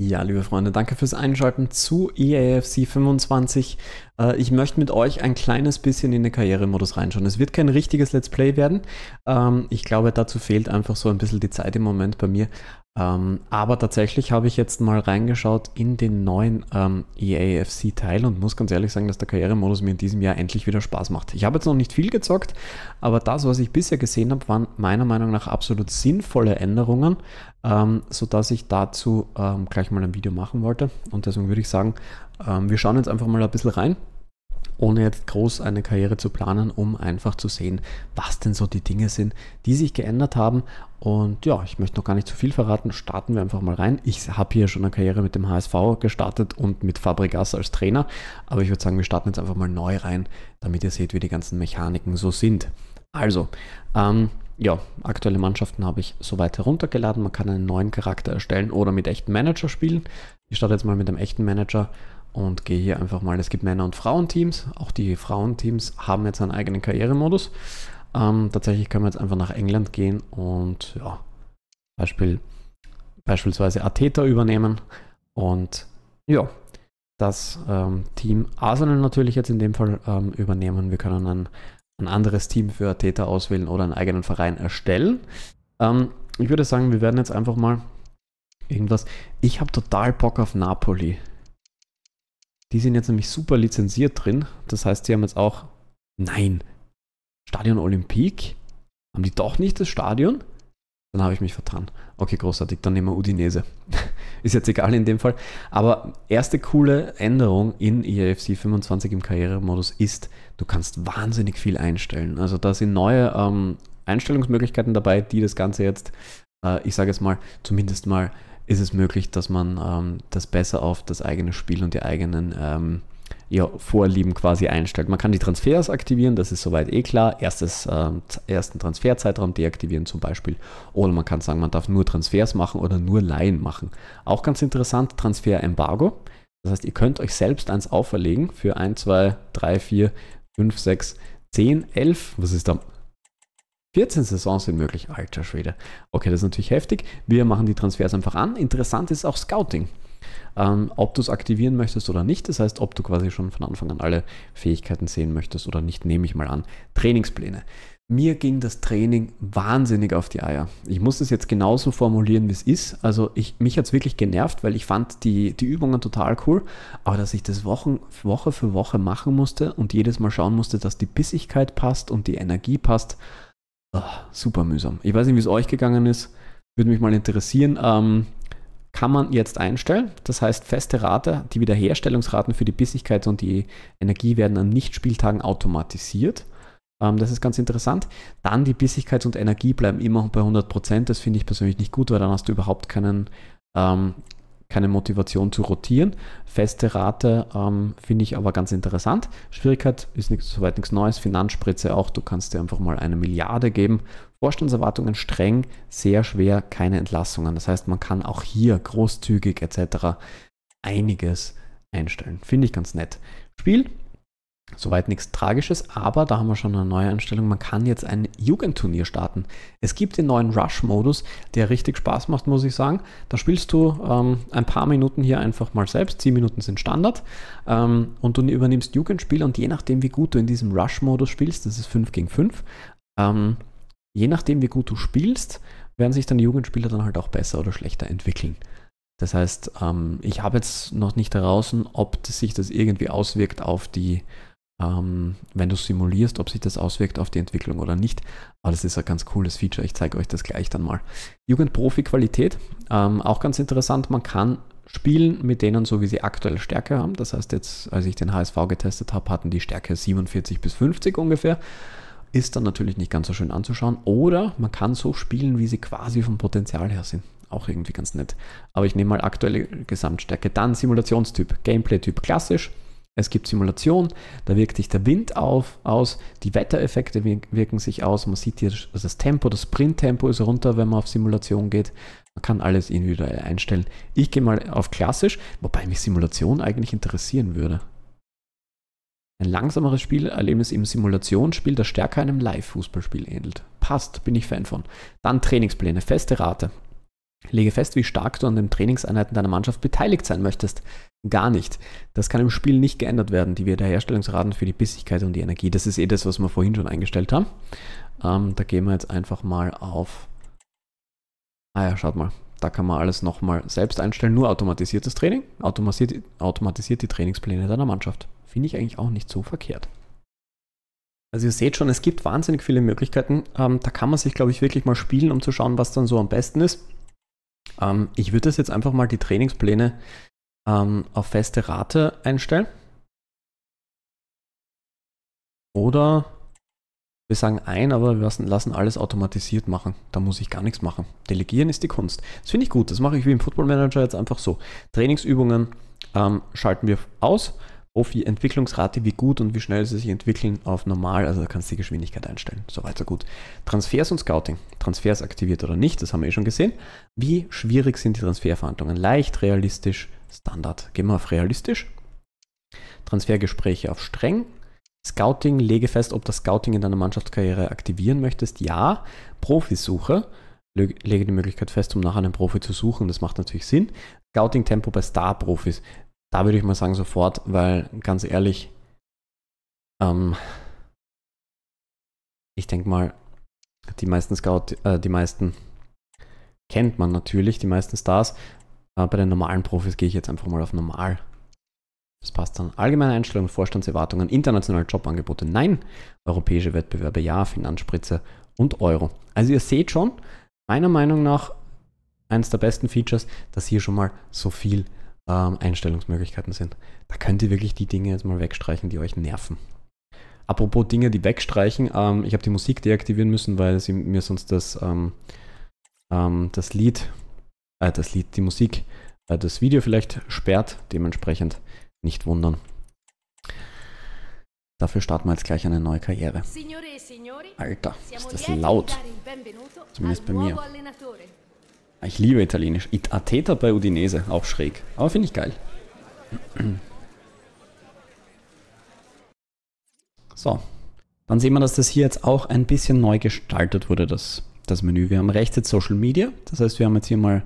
Ja, liebe Freunde, danke fürs Einschalten zu EAFC 25. Äh, ich möchte mit euch ein kleines bisschen in den Karrieremodus reinschauen. Es wird kein richtiges Let's Play werden. Ähm, ich glaube, dazu fehlt einfach so ein bisschen die Zeit im Moment bei mir. Ähm, aber tatsächlich habe ich jetzt mal reingeschaut in den neuen ähm, EAFC-Teil und muss ganz ehrlich sagen, dass der Karrieremodus mir in diesem Jahr endlich wieder Spaß macht. Ich habe jetzt noch nicht viel gezockt, aber das, was ich bisher gesehen habe, waren meiner Meinung nach absolut sinnvolle Änderungen, ähm, sodass ich dazu ähm, gleich mal ein Video machen wollte. Und deswegen würde ich sagen, ähm, wir schauen jetzt einfach mal ein bisschen rein ohne jetzt groß eine Karriere zu planen, um einfach zu sehen, was denn so die Dinge sind, die sich geändert haben. Und ja, ich möchte noch gar nicht zu viel verraten, starten wir einfach mal rein. Ich habe hier schon eine Karriere mit dem HSV gestartet und mit Fabregas als Trainer, aber ich würde sagen, wir starten jetzt einfach mal neu rein, damit ihr seht, wie die ganzen Mechaniken so sind. Also, ähm, ja, aktuelle Mannschaften habe ich soweit heruntergeladen. Man kann einen neuen Charakter erstellen oder mit echten Manager spielen. Ich starte jetzt mal mit dem echten Manager und gehe hier einfach mal. Es gibt Männer- und Frauenteams. Auch die Frauenteams haben jetzt einen eigenen Karrieremodus. Ähm, tatsächlich können wir jetzt einfach nach England gehen und ja, Beispiel, beispielsweise Ateta übernehmen. Und ja, das ähm, Team Arsenal natürlich jetzt in dem Fall ähm, übernehmen. Wir können ein, ein anderes Team für Ateta auswählen oder einen eigenen Verein erstellen. Ähm, ich würde sagen, wir werden jetzt einfach mal irgendwas. Ich habe total Bock auf Napoli. Die sind jetzt nämlich super lizenziert drin. Das heißt, sie haben jetzt auch, nein, Stadion Olympique? Haben die doch nicht das Stadion? Dann habe ich mich vertan. Okay, großartig, dann nehmen wir Udinese. Ist jetzt egal in dem Fall. Aber erste coole Änderung in EFC 25 im Karrieremodus ist, du kannst wahnsinnig viel einstellen. Also da sind neue ähm, Einstellungsmöglichkeiten dabei, die das Ganze jetzt, äh, ich sage jetzt mal, zumindest mal ist es möglich, dass man ähm, das besser auf das eigene Spiel und die eigenen ähm, ja, Vorlieben quasi einstellt. Man kann die Transfers aktivieren, das ist soweit eh klar. Erstes, äh, ersten Transferzeitraum deaktivieren zum Beispiel. Oder man kann sagen, man darf nur Transfers machen oder nur Laien machen. Auch ganz interessant, Transfer-Embargo. Das heißt, ihr könnt euch selbst eins auferlegen für 1, 2, 3, 4, 5, 6, 10, 11, was ist da? 14 Saisons sind möglich. Alter Schwede. Okay, das ist natürlich heftig. Wir machen die Transfers einfach an. Interessant ist auch Scouting. Ähm, ob du es aktivieren möchtest oder nicht, das heißt, ob du quasi schon von Anfang an alle Fähigkeiten sehen möchtest oder nicht, nehme ich mal an. Trainingspläne. Mir ging das Training wahnsinnig auf die Eier. Ich muss es jetzt genauso formulieren, wie es ist. Also ich, mich hat es wirklich genervt, weil ich fand die, die Übungen total cool, aber dass ich das Wochen, Woche für Woche machen musste und jedes Mal schauen musste, dass die Bissigkeit passt und die Energie passt, Oh, super mühsam. Ich weiß nicht, wie es euch gegangen ist. Würde mich mal interessieren. Ähm, kann man jetzt einstellen. Das heißt, feste Rate, die Wiederherstellungsraten für die Bissigkeit und die Energie werden an Nichtspieltagen automatisiert. Ähm, das ist ganz interessant. Dann die Bissigkeit und Energie bleiben immer bei 100%. Das finde ich persönlich nicht gut, weil dann hast du überhaupt keinen ähm, keine Motivation zu rotieren. Feste Rate ähm, finde ich aber ganz interessant. Schwierigkeit ist nichts, soweit nichts Neues. Finanzspritze auch, du kannst dir einfach mal eine Milliarde geben. Vorstandserwartungen streng, sehr schwer, keine Entlassungen. Das heißt, man kann auch hier großzügig etc. einiges einstellen. Finde ich ganz nett. Spiel Soweit nichts Tragisches, aber da haben wir schon eine neue Einstellung. Man kann jetzt ein Jugendturnier starten. Es gibt den neuen Rush-Modus, der richtig Spaß macht, muss ich sagen. Da spielst du ähm, ein paar Minuten hier einfach mal selbst. Zehn Minuten sind Standard. Ähm, und du übernimmst Jugendspiele und je nachdem, wie gut du in diesem Rush-Modus spielst, das ist 5 gegen 5, ähm, je nachdem, wie gut du spielst, werden sich dann Jugendspieler dann halt auch besser oder schlechter entwickeln. Das heißt, ähm, ich habe jetzt noch nicht draußen, ob sich das irgendwie auswirkt auf die ähm, wenn du simulierst, ob sich das auswirkt auf die Entwicklung oder nicht. Aber das ist ein ganz cooles Feature. Ich zeige euch das gleich dann mal. Jugendprofi-Qualität, ähm, auch ganz interessant. Man kann spielen mit denen, so wie sie aktuell Stärke haben. Das heißt, jetzt, als ich den HSV getestet habe, hatten die Stärke 47 bis 50 ungefähr. Ist dann natürlich nicht ganz so schön anzuschauen. Oder man kann so spielen, wie sie quasi vom Potenzial her sind. Auch irgendwie ganz nett. Aber ich nehme mal aktuelle Gesamtstärke. Dann Simulationstyp, Gameplay-Typ klassisch. Es gibt Simulationen, da wirkt sich der Wind auf, aus, die Wettereffekte wirken sich aus, man sieht hier das Tempo, das Sprinttempo ist runter, wenn man auf Simulation geht. Man kann alles individuell einstellen. Ich gehe mal auf klassisch, wobei mich Simulation eigentlich interessieren würde. Ein langsameres Spielerlebnis im Simulationsspiel, das stärker einem Live-Fußballspiel ähnelt. Passt, bin ich Fan von. Dann Trainingspläne, feste Rate. Lege fest, wie stark du an den Trainingseinheiten deiner Mannschaft beteiligt sein möchtest. Gar nicht. Das kann im Spiel nicht geändert werden, die wir der Herstellungsraten für die Bissigkeit und die Energie. Das ist eh das, was wir vorhin schon eingestellt haben. Ähm, da gehen wir jetzt einfach mal auf. Ah ja, schaut mal. Da kann man alles nochmal selbst einstellen. Nur automatisiertes Training. Automatisiert, automatisiert die Trainingspläne deiner Mannschaft. Finde ich eigentlich auch nicht so verkehrt. Also ihr seht schon, es gibt wahnsinnig viele Möglichkeiten. Ähm, da kann man sich, glaube ich, wirklich mal spielen, um zu schauen, was dann so am besten ist. Ähm, ich würde das jetzt einfach mal die Trainingspläne ähm, auf feste Rate einstellen. Oder wir sagen ein, aber wir lassen alles automatisiert machen. Da muss ich gar nichts machen. Delegieren ist die Kunst. Das finde ich gut. Das mache ich wie im Football Manager jetzt einfach so. Trainingsübungen ähm, schalten wir aus profi Entwicklungsrate, wie gut und wie schnell sie sich entwickeln, auf normal. Also da kannst du die Geschwindigkeit einstellen. So weit, so gut. Transfers und Scouting. Transfers aktiviert oder nicht, das haben wir eh schon gesehen. Wie schwierig sind die Transferverhandlungen? Leicht, realistisch, Standard. Gehen wir auf realistisch. Transfergespräche auf streng. Scouting, lege fest, ob das Scouting in deiner Mannschaftskarriere aktivieren möchtest. Ja. Profisuche, lege die Möglichkeit fest, um nach einem Profi zu suchen. Das macht natürlich Sinn. Scouting-Tempo bei Star-Profis. Da würde ich mal sagen sofort, weil ganz ehrlich, ähm, ich denke mal, die meisten Scout, äh, die meisten kennt man natürlich, die meisten Stars. Äh, bei den normalen Profis gehe ich jetzt einfach mal auf normal. Das passt dann. Allgemeine Einstellungen, Vorstandserwartungen, internationale Jobangebote, nein. Europäische Wettbewerbe, ja. Finanzspritze und Euro. Also ihr seht schon, meiner Meinung nach, eines der besten Features, dass hier schon mal so viel ähm, Einstellungsmöglichkeiten sind. Da könnt ihr wirklich die Dinge jetzt mal wegstreichen, die euch nerven. Apropos Dinge, die wegstreichen, ähm, ich habe die Musik deaktivieren müssen, weil sie mir sonst das, ähm, ähm das Lied, äh, das Lied, die Musik, äh, das Video vielleicht sperrt. Dementsprechend nicht wundern. Dafür starten wir jetzt gleich eine neue Karriere. E Alter, ist das laut. Zumindest bei mir. Ich liebe Italienisch. It Ateta bei Udinese, auch schräg. Aber finde ich geil. So. Dann sehen wir, dass das hier jetzt auch ein bisschen neu gestaltet wurde, das, das Menü. Wir haben rechts jetzt Social Media. Das heißt, wir haben jetzt hier mal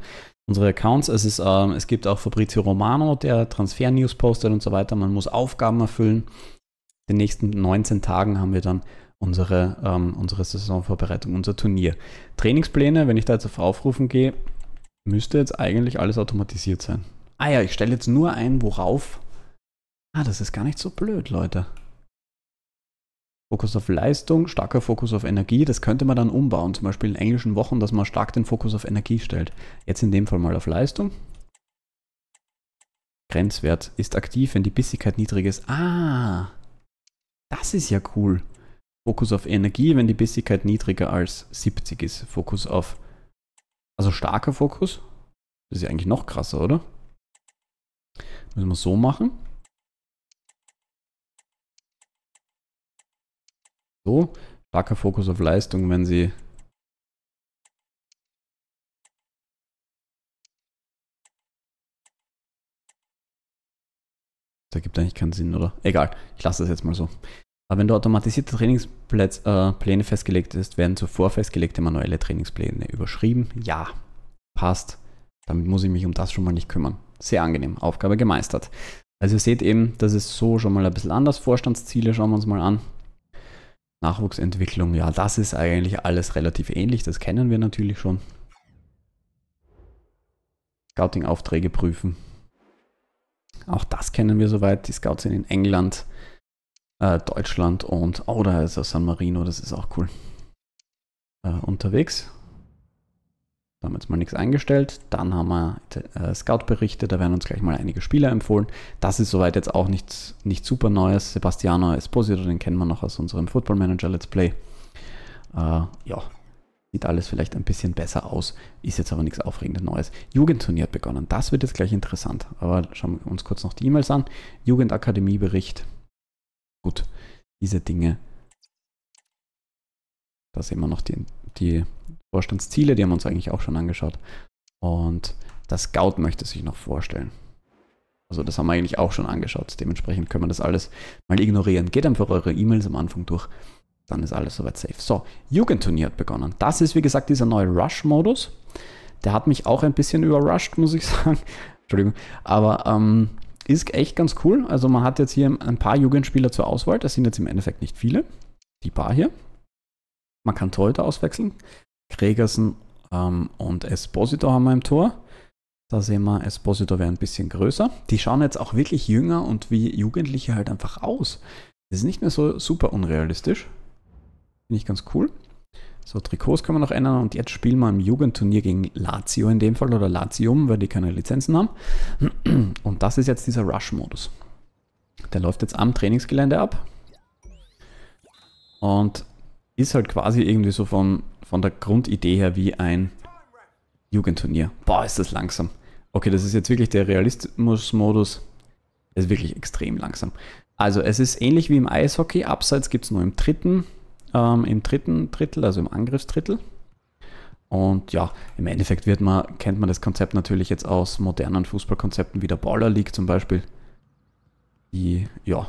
unsere Accounts. Es, ist, äh, es gibt auch Fabrizio Romano, der Transfer-News postet und so weiter. Man muss Aufgaben erfüllen. In den nächsten 19 Tagen haben wir dann unsere, ähm, unsere Saisonvorbereitung, unser Turnier. Trainingspläne, wenn ich da jetzt auf Aufrufen gehe, müsste jetzt eigentlich alles automatisiert sein. Ah ja, ich stelle jetzt nur ein, worauf. Ah, das ist gar nicht so blöd, Leute. Fokus auf Leistung, starker Fokus auf Energie, das könnte man dann umbauen, zum Beispiel in englischen Wochen, dass man stark den Fokus auf Energie stellt. Jetzt in dem Fall mal auf Leistung. Grenzwert ist aktiv, wenn die Bissigkeit niedrig ist. Ah, das ist ja cool. Fokus auf Energie, wenn die Bissigkeit niedriger als 70 ist. Fokus auf, also starker Fokus. Das ist ja eigentlich noch krasser, oder? Müssen wir so machen. So, starker Fokus auf Leistung, wenn sie Da gibt eigentlich keinen Sinn, oder? Egal, ich lasse das jetzt mal so. Aber wenn du automatisierte Trainingspläne äh, festgelegt hast, werden zuvor festgelegte manuelle Trainingspläne überschrieben. Ja, passt. Damit muss ich mich um das schon mal nicht kümmern. Sehr angenehm. Aufgabe gemeistert. Also ihr seht eben, das ist so schon mal ein bisschen anders. Vorstandsziele schauen wir uns mal an. Nachwuchsentwicklung, ja, das ist eigentlich alles relativ ähnlich. Das kennen wir natürlich schon. Scouting-Aufträge prüfen. Auch das kennen wir soweit. Die Scouts sind in England äh, Deutschland und, oh, da ist er, San Marino, das ist auch cool, äh, unterwegs. Da haben wir jetzt mal nichts eingestellt. Dann haben wir äh, Scout-Berichte, da werden uns gleich mal einige Spieler empfohlen. Das ist soweit jetzt auch nichts, nichts super Neues. Sebastiano Esposito, den kennen wir noch aus unserem Football Manager Let's Play. Äh, ja, sieht alles vielleicht ein bisschen besser aus, ist jetzt aber nichts Aufregendes Neues. Jugendturnier hat begonnen, das wird jetzt gleich interessant. Aber schauen wir uns kurz noch die E-Mails an. jugendakademie bericht Gut, diese Dinge. Da sehen wir noch die, die Vorstandsziele, die haben wir uns eigentlich auch schon angeschaut. Und das Scout möchte sich noch vorstellen. Also das haben wir eigentlich auch schon angeschaut. Dementsprechend können wir das alles mal ignorieren. Geht einfach eure E-Mails am Anfang durch. Dann ist alles soweit safe. So, Jugendturnier hat begonnen. Das ist wie gesagt dieser neue Rush-Modus. Der hat mich auch ein bisschen überrascht, muss ich sagen. Entschuldigung. Aber ähm, ist echt ganz cool. Also man hat jetzt hier ein paar Jugendspieler zur Auswahl. Das sind jetzt im Endeffekt nicht viele. Die paar hier. Man kann Torhüter auswechseln. Gregersen ähm, und Esposito haben wir im Tor. Da sehen wir, Esposito wäre ein bisschen größer. Die schauen jetzt auch wirklich jünger und wie Jugendliche halt einfach aus. Das ist nicht mehr so super unrealistisch. Finde ich ganz cool. So, Trikots können wir noch ändern und jetzt spielen wir im Jugendturnier gegen Lazio in dem Fall oder Lazium, weil die keine Lizenzen haben. Und das ist jetzt dieser Rush-Modus. Der läuft jetzt am Trainingsgelände ab und ist halt quasi irgendwie so von, von der Grundidee her wie ein Jugendturnier. Boah, ist das langsam. Okay, das ist jetzt wirklich der Realismus-Modus. Ist wirklich extrem langsam. Also es ist ähnlich wie im Eishockey. Abseits gibt es nur im dritten ähm, im dritten Drittel, also im Angriffsdrittel. Und ja, im Endeffekt wird man, kennt man das Konzept natürlich jetzt aus modernen Fußballkonzepten wie der Baller League zum Beispiel, die ja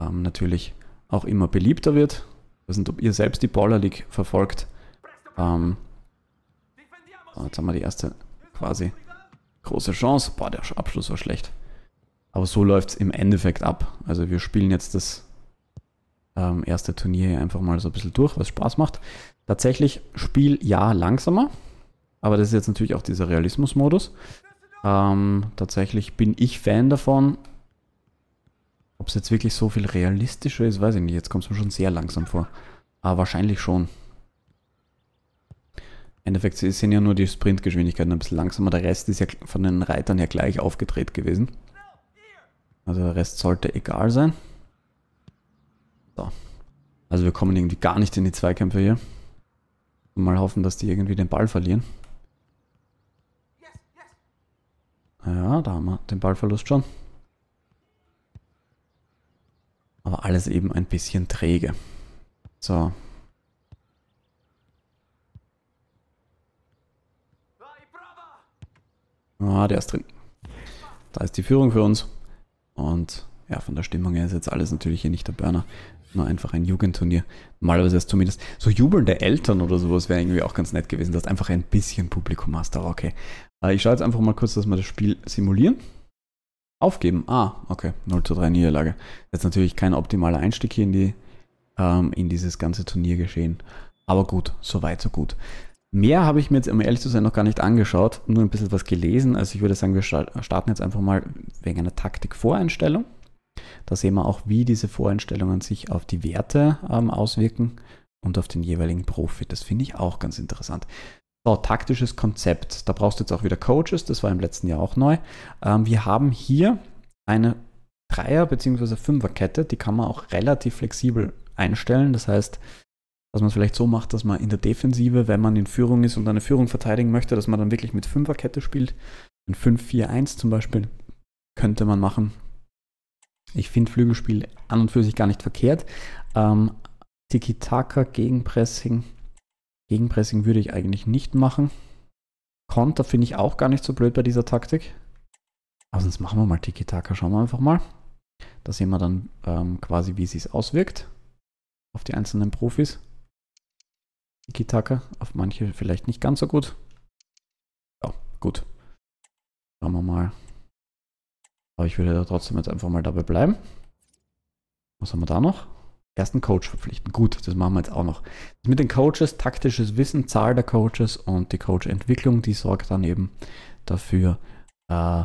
ähm, natürlich auch immer beliebter wird. Ich weiß nicht, ob ihr selbst die Baller League verfolgt. Ähm, jetzt haben wir die erste quasi große Chance. Boah, der Abschluss war schlecht. Aber so läuft es im Endeffekt ab. Also wir spielen jetzt das ähm, erste Turnier einfach mal so ein bisschen durch, was Spaß macht. Tatsächlich Spiel ja langsamer, aber das ist jetzt natürlich auch dieser Realismus-Modus. Ähm, tatsächlich bin ich Fan davon. Ob es jetzt wirklich so viel realistischer ist, weiß ich nicht. Jetzt kommt es mir schon sehr langsam vor. Aber wahrscheinlich schon. Im Endeffekt sind ja nur die Sprintgeschwindigkeiten ein bisschen langsamer. Der Rest ist ja von den Reitern her gleich aufgedreht gewesen. Also der Rest sollte egal sein. So. Also wir kommen irgendwie gar nicht in die Zweikämpfe hier. Mal hoffen, dass die irgendwie den Ball verlieren. Ja, da haben wir den Ballverlust schon. Aber alles eben ein bisschen träge. So. Ah, der ist drin. Da ist die Führung für uns. Und ja, von der Stimmung her ist jetzt alles natürlich hier nicht der Burner nur einfach ein Jugendturnier. Normalerweise ist zumindest so jubelnde Eltern oder sowas wäre irgendwie auch ganz nett gewesen, dass einfach ein bisschen Publikum hast. Aber okay. Äh, ich schaue jetzt einfach mal kurz, dass wir das Spiel simulieren. Aufgeben. Ah, okay. 0 zu 3 Niederlage. Jetzt natürlich kein optimaler Einstieg hier in, die, ähm, in dieses ganze Turniergeschehen. Aber gut, so weit, so gut. Mehr habe ich mir jetzt, um ehrlich zu sein, noch gar nicht angeschaut, nur ein bisschen was gelesen. Also ich würde sagen, wir starten jetzt einfach mal wegen einer Taktik-Voreinstellung. Da sehen wir auch, wie diese Voreinstellungen sich auf die Werte ähm, auswirken und auf den jeweiligen Profit. Das finde ich auch ganz interessant. So, taktisches Konzept. Da brauchst du jetzt auch wieder Coaches. Das war im letzten Jahr auch neu. Ähm, wir haben hier eine Dreier- bzw. Fünferkette. Die kann man auch relativ flexibel einstellen. Das heißt, dass man es vielleicht so macht, dass man in der Defensive, wenn man in Führung ist und eine Führung verteidigen möchte, dass man dann wirklich mit Fünferkette spielt. Ein 5-4-1 zum Beispiel könnte man machen. Ich finde Flügelspiel an und für sich gar nicht verkehrt. Ähm, Tiki-Taka, Gegenpressing. Gegenpressing würde ich eigentlich nicht machen. Konter finde ich auch gar nicht so blöd bei dieser Taktik. Aber sonst machen wir mal Tiki-Taka. Schauen wir einfach mal. Da sehen wir dann ähm, quasi, wie es sich auswirkt auf die einzelnen Profis. Tiki-Taka, auf manche vielleicht nicht ganz so gut. Ja, gut. Schauen wir mal. Aber ich würde trotzdem jetzt einfach mal dabei bleiben. Was haben wir da noch? Ersten Coach verpflichten. Gut, das machen wir jetzt auch noch. Mit den Coaches, taktisches Wissen, Zahl der Coaches und die Coach-Entwicklung, die sorgt dann eben dafür, äh,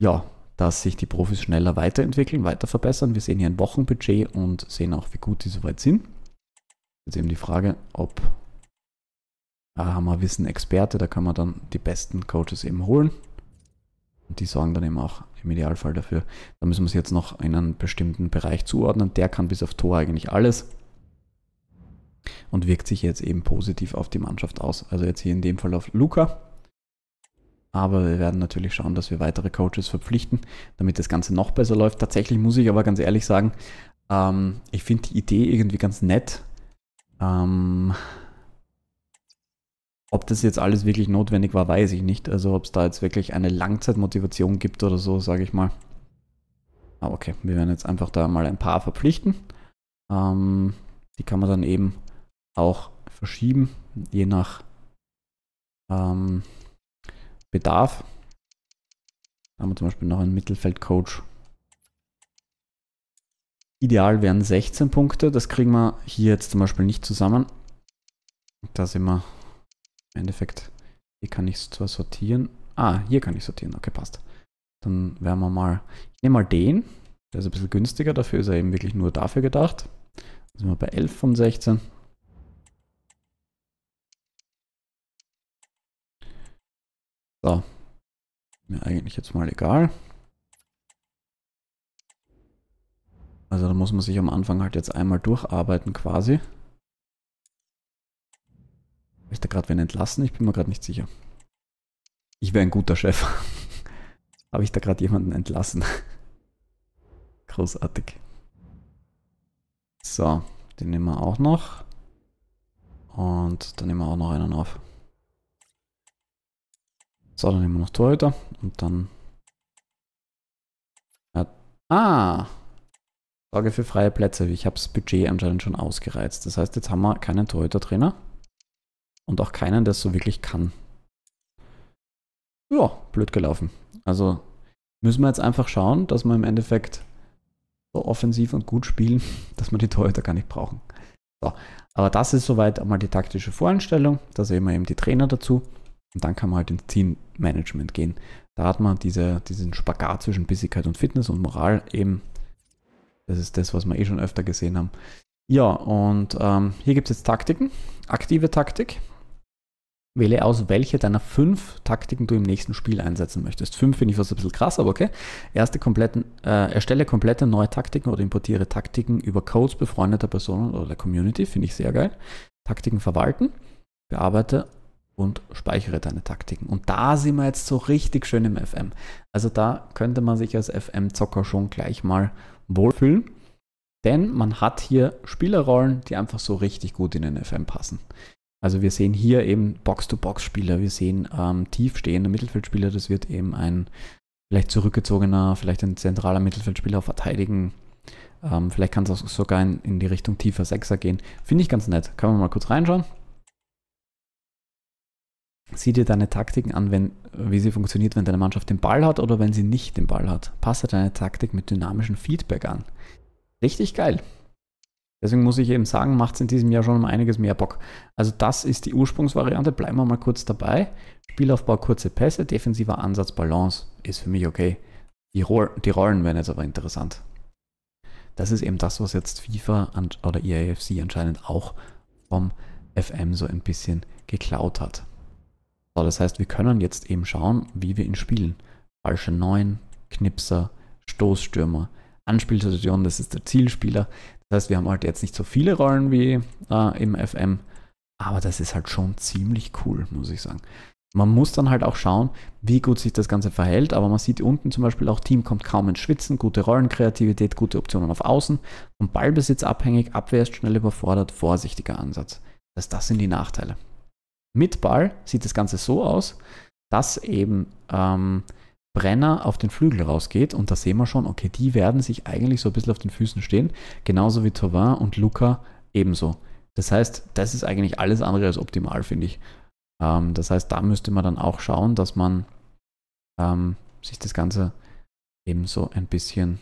ja, dass sich die Profis schneller weiterentwickeln, weiter verbessern. Wir sehen hier ein Wochenbudget und sehen auch, wie gut die soweit sind. Jetzt eben die Frage, ob ah, haben wir Wissen Experte, da kann man dann die besten Coaches eben holen. Und die sorgen dann eben auch im Idealfall dafür. Da müssen wir es jetzt noch in einen bestimmten Bereich zuordnen. Der kann bis auf Tor eigentlich alles und wirkt sich jetzt eben positiv auf die Mannschaft aus. Also jetzt hier in dem Fall auf Luca. Aber wir werden natürlich schauen, dass wir weitere Coaches verpflichten, damit das Ganze noch besser läuft. Tatsächlich muss ich aber ganz ehrlich sagen, ähm, ich finde die Idee irgendwie ganz nett. Ähm, ob das jetzt alles wirklich notwendig war, weiß ich nicht. Also ob es da jetzt wirklich eine Langzeitmotivation gibt oder so, sage ich mal. Aber ah, okay, wir werden jetzt einfach da mal ein paar verpflichten. Ähm, die kann man dann eben auch verschieben, je nach ähm, Bedarf. Da haben wir zum Beispiel noch einen Mittelfeldcoach. Ideal wären 16 Punkte, das kriegen wir hier jetzt zum Beispiel nicht zusammen. Da sind wir im Endeffekt, hier kann ich es zwar sortieren. Ah, hier kann ich sortieren. Okay, passt. Dann werden wir mal. Ich nehme mal den. Der ist ein bisschen günstiger. Dafür ist er eben wirklich nur dafür gedacht. Dann sind wir bei 11 von 16. So. Mir eigentlich jetzt mal egal. Also da muss man sich am Anfang halt jetzt einmal durcharbeiten quasi ich da gerade wen entlassen? Ich bin mir gerade nicht sicher. Ich wäre ein guter Chef. Habe ich da gerade jemanden entlassen? Großartig. So, den nehmen wir auch noch. Und dann nehmen wir auch noch einen auf. So, dann nehmen wir noch Torhüter und dann... ah! Sorge für freie Plätze. Ich habe das Budget anscheinend schon ausgereizt. Das heißt, jetzt haben wir keinen Torhüter-Trainer und auch keinen, der es so wirklich kann. Ja, blöd gelaufen. Also müssen wir jetzt einfach schauen, dass wir im Endeffekt so offensiv und gut spielen, dass wir die Torhüter gar nicht brauchen. So, aber das ist soweit einmal die taktische Voreinstellung. Da sehen wir eben die Trainer dazu. Und dann kann man halt ins Teammanagement gehen. Da hat man diese, diesen Spagat zwischen Bissigkeit und Fitness und Moral eben. Das ist das, was wir eh schon öfter gesehen haben. Ja, und ähm, hier gibt es jetzt Taktiken. Aktive Taktik, Wähle aus, welche deiner fünf Taktiken du im nächsten Spiel einsetzen möchtest. Fünf finde ich fast ein bisschen krass, aber okay. Erste kompletten, äh, erstelle komplette neue Taktiken oder importiere Taktiken über Codes befreundeter Personen oder der Community, finde ich sehr geil. Taktiken verwalten, bearbeite und speichere deine Taktiken. Und da sind wir jetzt so richtig schön im FM. Also da könnte man sich als FM-Zocker schon gleich mal wohlfühlen, denn man hat hier Spielerrollen, die einfach so richtig gut in den FM passen. Also wir sehen hier eben Box-to-Box-Spieler, wir sehen ähm, tiefstehende Mittelfeldspieler, das wird eben ein vielleicht zurückgezogener, vielleicht ein zentraler Mittelfeldspieler verteidigen. Ähm, vielleicht kann es auch sogar in, in, die Richtung tiefer Sechser gehen. Finde ich ganz nett. Können wir mal kurz reinschauen. Sieh dir deine Taktiken an, wenn, wie sie funktioniert, wenn deine Mannschaft den Ball hat oder wenn sie nicht den Ball hat. Passe deine Taktik mit dynamischem Feedback an. Richtig geil. Deswegen muss ich eben sagen, macht es in diesem Jahr schon um einiges mehr Bock. Also das ist die Ursprungsvariante, bleiben wir mal kurz dabei. Spielaufbau, kurze Pässe, defensiver Ansatz, Balance ist für mich okay. Die, Ro die Rollen werden jetzt aber interessant. Das ist eben das, was jetzt FIFA oder EAFC anscheinend auch vom FM so ein bisschen geklaut hat. So, das heißt, wir können jetzt eben schauen, wie wir ihn spielen. Falsche 9, Knipser, Stoßstürmer, Anspielstation, das ist der Zielspieler. Das heißt, wir haben halt jetzt nicht so viele Rollen wie äh, im FM, aber das ist halt schon ziemlich cool, muss ich sagen. Man muss dann halt auch schauen, wie gut sich das Ganze verhält, aber man sieht unten zum Beispiel auch, Team kommt kaum ins Schwitzen, gute Rollenkreativität, gute Optionen auf Außen, und Ballbesitz abhängig, Abwehr ist schnell überfordert, vorsichtiger Ansatz. Das, das sind die Nachteile. Mit Ball sieht das Ganze so aus, dass eben ähm, Brenner auf den Flügel rausgeht. Und da sehen wir schon, okay, die werden sich eigentlich so ein bisschen auf den Füßen stehen. Genauso wie Tovin und Luca ebenso. Das heißt, das ist eigentlich alles andere als optimal, finde ich. Ähm, das heißt, da müsste man dann auch schauen, dass man ähm, sich das Ganze eben so ein bisschen,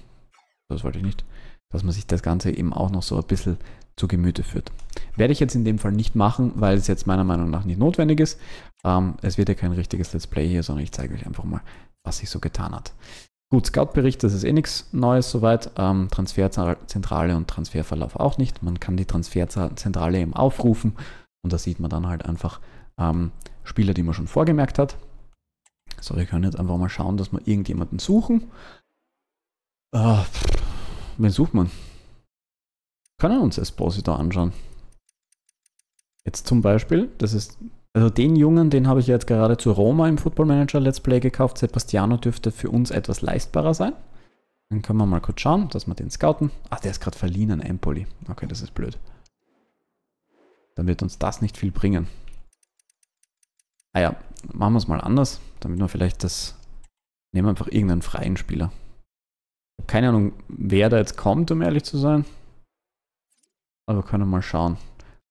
das wollte ich nicht, dass man sich das Ganze eben auch noch so ein bisschen zu Gemüte führt. Werde ich jetzt in dem Fall nicht machen, weil es jetzt meiner Meinung nach nicht notwendig ist. Ähm, es wird ja kein richtiges Let's Play hier, sondern ich zeige euch einfach mal, was sich so getan hat. Gut, Scout-Bericht, das ist eh nichts Neues soweit. Ähm, Transferzentrale und Transferverlauf auch nicht. Man kann die Transferzentrale eben aufrufen und da sieht man dann halt einfach ähm, Spieler, die man schon vorgemerkt hat. So, wir können jetzt einfach mal schauen, dass wir irgendjemanden suchen. Äh, wen sucht man? können uns Esposito anschauen. Jetzt zum Beispiel, das ist, also den Jungen, den habe ich jetzt gerade zu Roma im Football Manager Let's Play gekauft. Sebastiano dürfte für uns etwas leistbarer sein. Dann können wir mal kurz schauen, dass wir den scouten. Ach, der ist gerade verliehen an Empoli. Okay, das ist blöd. Dann wird uns das nicht viel bringen. Ah ja, machen wir es mal anders, damit wir vielleicht das... Nehmen wir einfach irgendeinen freien Spieler. keine Ahnung, wer da jetzt kommt, um ehrlich zu sein. Aber wir können mal schauen.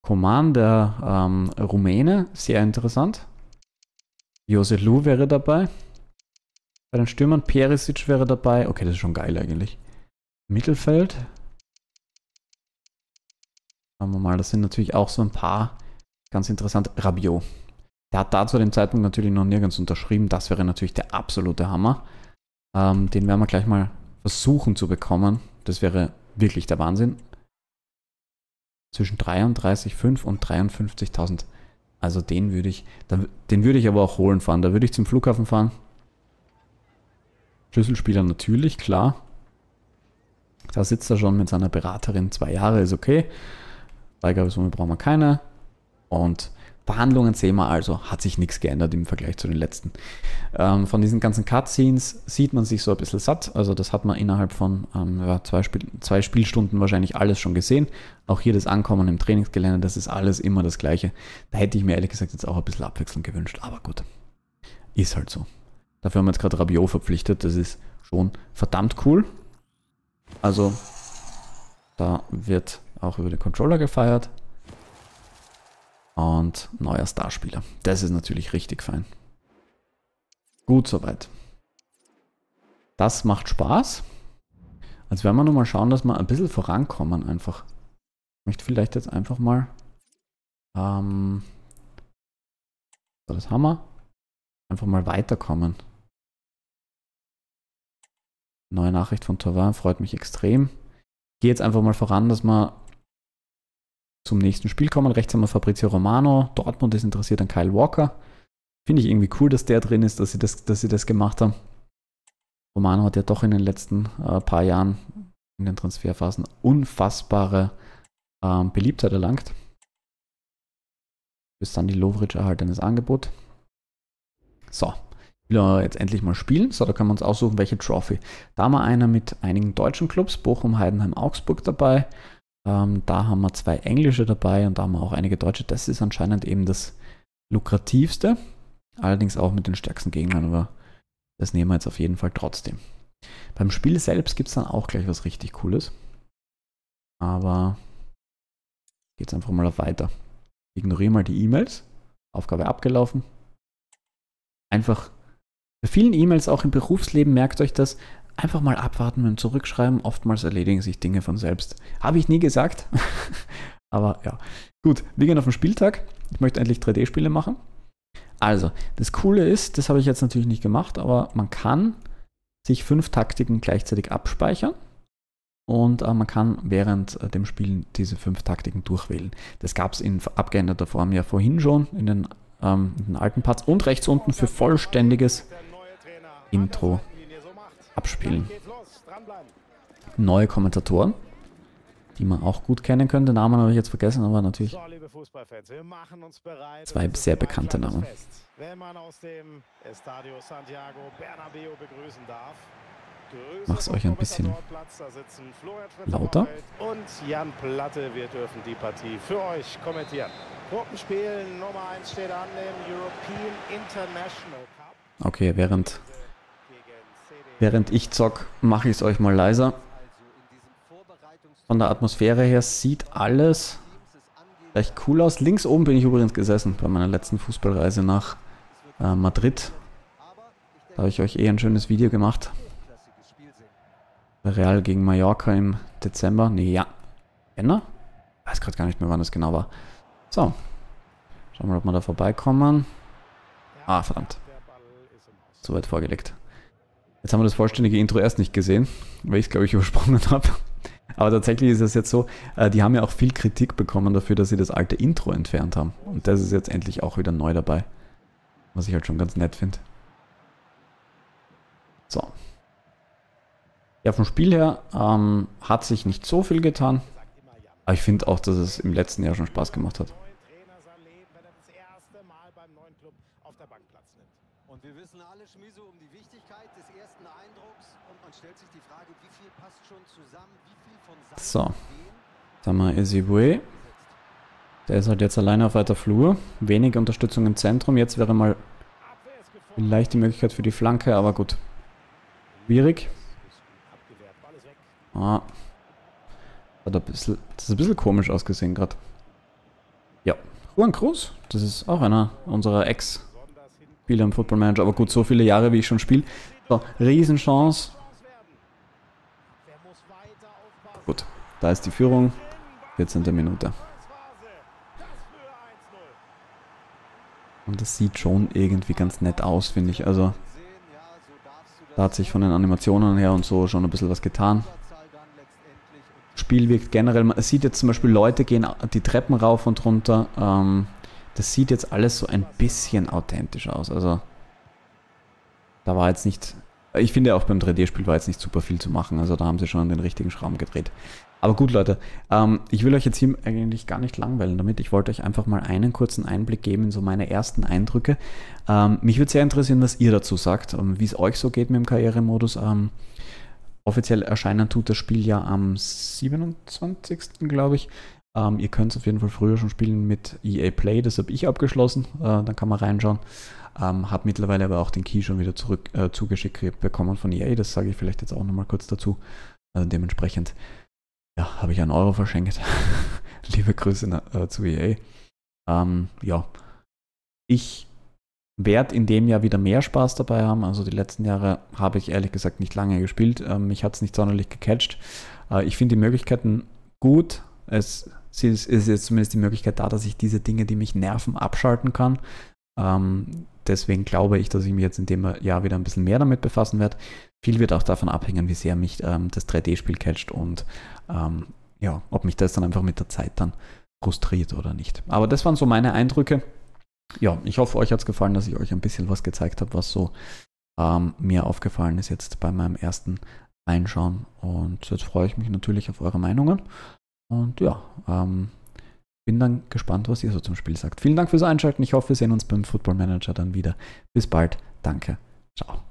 Commander ähm, Rumäne, sehr interessant. Jose Lu wäre dabei. Bei den Stürmern Perisic wäre dabei. Okay, das ist schon geil eigentlich. Mittelfeld. Schauen wir mal, das sind natürlich auch so ein paar ganz interessant. Rabiot. Der hat da zu dem Zeitpunkt natürlich noch nirgends unterschrieben. Das wäre natürlich der absolute Hammer. Ähm, den werden wir gleich mal versuchen zu bekommen. Das wäre wirklich der Wahnsinn zwischen 33,5 und 53.000. Also den würde ich, den würde ich aber auch holen fahren. Da würde ich zum Flughafen fahren. Schlüsselspieler natürlich, klar. Da sitzt er schon mit seiner Beraterin. Zwei Jahre ist okay. Beigabesumme brauchen wir keine. Und Behandlungen sehen wir also, hat sich nichts geändert im Vergleich zu den letzten. Ähm, von diesen ganzen Cutscenes sieht man sich so ein bisschen satt. Also das hat man innerhalb von ähm, ja, zwei, Spiel zwei Spielstunden wahrscheinlich alles schon gesehen. Auch hier das Ankommen im Trainingsgelände, das ist alles immer das Gleiche. Da hätte ich mir ehrlich gesagt jetzt auch ein bisschen Abwechslung gewünscht. Aber gut, ist halt so. Dafür haben wir jetzt gerade Rabiot verpflichtet. Das ist schon verdammt cool. Also da wird auch über den Controller gefeiert und neuer Starspieler. Das ist natürlich richtig fein. Gut soweit. Das macht Spaß. Also werden wir nochmal schauen, dass wir ein bisschen vorankommen einfach. Ich möchte vielleicht jetzt einfach mal ähm, so, das haben wir. Einfach mal weiterkommen. Neue Nachricht von Tavin freut mich extrem. Ich gehe jetzt einfach mal voran, dass wir zum nächsten Spiel kommen. Rechts haben wir Fabrizio Romano, Dortmund ist interessiert an Kyle Walker. Finde ich irgendwie cool, dass der drin ist, dass sie das, dass sie das gemacht haben. Romano hat ja doch in den letzten äh, paar Jahren in den Transferphasen unfassbare ähm, Beliebtheit erlangt. Bis dann die Lovric erhaltenes Angebot. So, ich will jetzt endlich mal spielen. So, da können wir uns aussuchen, welche Trophy. Da haben wir einer mit einigen deutschen Clubs, Bochum, Heidenheim, Augsburg dabei. Ähm, da haben wir zwei englische dabei und da haben wir auch einige deutsche. Das ist anscheinend eben das lukrativste. Allerdings auch mit den stärksten Gegnern, aber das nehmen wir jetzt auf jeden Fall trotzdem. Beim Spiel selbst gibt es dann auch gleich was richtig Cooles. Aber geht es einfach mal auf weiter. Ignoriere mal die E-Mails. Aufgabe abgelaufen. Einfach bei vielen E-Mails auch im Berufsleben merkt euch das, einfach mal abwarten und Zurückschreiben. Oftmals erledigen sich Dinge von selbst. Habe ich nie gesagt. Aber ja. Gut, wir gehen auf den Spieltag. Ich möchte endlich 3D-Spiele machen. Also, das Coole ist, das habe ich jetzt natürlich nicht gemacht, aber man kann sich fünf Taktiken gleichzeitig abspeichern und äh, man kann während äh, dem Spielen diese fünf Taktiken durchwählen. Das gab es in abgeänderter Form ja vorhin schon in den, ähm, in den alten Parts und rechts unten für vollständiges Intro. Trainer abspielen. Neue Kommentatoren, die man auch gut kennen könnte. Namen habe ich jetzt vergessen, aber natürlich zwei sehr bekannte Namen. Mach's euch ein bisschen lauter. Und Jan Platte, wir dürfen die Partie für euch kommentieren. Gruppenspiel Nummer 1 steht an im European International Cup. Okay, während Während ich zock, mache ich es euch mal leiser. Von der Atmosphäre her sieht alles recht cool aus. Links oben bin ich übrigens gesessen bei meiner letzten Fußballreise nach äh, Madrid. Da habe ich euch eh ein schönes Video gemacht. Real gegen Mallorca im Dezember. Nee, ja. Jänner? Weiß gerade gar nicht mehr, wann das genau war. So. Schauen wir mal, ob wir da vorbeikommen. Ah, verdammt. Zu weit vorgelegt. Jetzt haben wir das vollständige Intro erst nicht gesehen, weil ich es, glaube ich, übersprungen habe. Aber tatsächlich ist es jetzt so, äh, die haben ja auch viel Kritik bekommen dafür, dass sie das alte Intro entfernt haben. Und das ist jetzt endlich auch wieder neu dabei. Was ich halt schon ganz nett finde. So. Ja, vom Spiel her ähm, hat sich nicht so viel getan. Aber ich finde auch, dass es im letzten Jahr schon Spaß gemacht hat. So. Dann mal Ezibue. Der ist halt jetzt alleine auf weiter Flur. Wenig Unterstützung im Zentrum. Jetzt wäre mal vielleicht die Möglichkeit für die Flanke, aber gut. Schwierig. Ah. Hat ein bisschen, das ist ein bisschen komisch ausgesehen gerade. Ja. Juan Cruz, das ist auch einer unserer Ex-Spieler im Football Manager. Aber gut, so viele Jahre, wie ich schon spiele. So, Riesenchance. Da ist die Führung. 14. Minute. Und das sieht schon irgendwie ganz nett aus, finde ich. Also da hat sich von den Animationen her und so schon ein bisschen was getan. Spiel wirkt generell, man sieht jetzt zum Beispiel Leute gehen die Treppen rauf und runter. Ähm, das sieht jetzt alles so ein bisschen authentisch aus. Also da war jetzt nicht, ich finde auch beim 3D-Spiel war jetzt nicht super viel zu machen. Also da haben sie schon an den richtigen Schrauben gedreht. Aber gut, Leute, ähm, ich will euch jetzt hier eigentlich gar nicht langweilen damit. Ich wollte euch einfach mal einen kurzen Einblick geben in so meine ersten Eindrücke. Ähm, mich würde sehr interessieren, was ihr dazu sagt, ähm, wie es euch so geht mit dem Karrieremodus. Ähm, offiziell erscheinen tut das Spiel ja am 27. glaube ich. Ähm, ihr könnt es auf jeden Fall früher schon spielen mit EA Play, das habe ich abgeschlossen. Äh, dann kann man reinschauen. Ähm, habe mittlerweile aber auch den Key schon wieder zurück äh, zugeschickt bekommen von EA. Das sage ich vielleicht jetzt auch nochmal kurz dazu. Also dementsprechend ja, habe ich einen Euro verschenkt. Liebe Grüße äh, zu EA. Ähm, ja, ich werde in dem Jahr wieder mehr Spaß dabei haben. Also die letzten Jahre habe ich ehrlich gesagt nicht lange gespielt. Ähm, mich hat es nicht sonderlich gecatcht. Äh, ich finde die Möglichkeiten gut. Es, es ist jetzt zumindest die Möglichkeit da, dass ich diese Dinge, die mich nerven, abschalten kann. Ähm, deswegen glaube ich, dass ich mich jetzt in dem Jahr wieder ein bisschen mehr damit befassen werde. Viel wird auch davon abhängen, wie sehr mich ähm, das 3D-Spiel catcht und ähm, ja, ob mich das dann einfach mit der Zeit dann frustriert oder nicht. Aber das waren so meine Eindrücke. Ja, ich hoffe, euch hat es gefallen, dass ich euch ein bisschen was gezeigt habe, was so ähm, mir aufgefallen ist jetzt bei meinem ersten Einschauen. Und jetzt freue ich mich natürlich auf eure Meinungen. Und ja, ähm, bin dann gespannt, was ihr so zum Spiel sagt. Vielen Dank fürs Einschalten. Ich hoffe, wir sehen uns beim Football Manager dann wieder. Bis bald. Danke. Ciao.